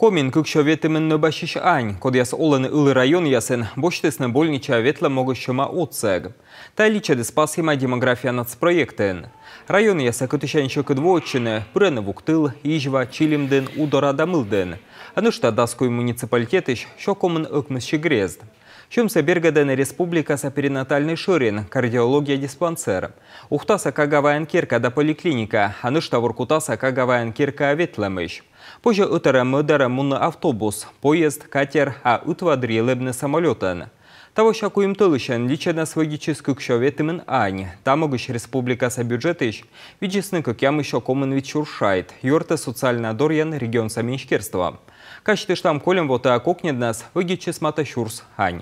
Комин, Ань, код яс кükşe vetimin nöbeşiş aň, kodýasy olan Yly rayon ýasyn boştesne bolniça vetla mogushma otseg. Тайличеде спасима демография нацпроектын. Район яса көтішенші күдвочыны пүрені вуктыл, ижва, чилимден, удора дамылден. Анышта ну даской муниципалитетыш комин өкмісші грезд. Шымса республика са перинатальный шурин, кардиология диспансер. Ухтаса кагаваян керка да поликлиника, а ну анышта вуркутаса кагаваян керка аветлемыш. Позже өтірі мөдірі мұны автобус, поезд, катер, а үтвадри лебні самолеты. Того что ша куімтилищен лічена свегічиску кшоветимен ань, Там, республика тамогиш республикаса бюджетиш, віджісник еще комен відчуршайт, юрте соціальна дор'ян регіон саміншкерства. Кашти штам колем вота нас, вегічис мата шурс ань.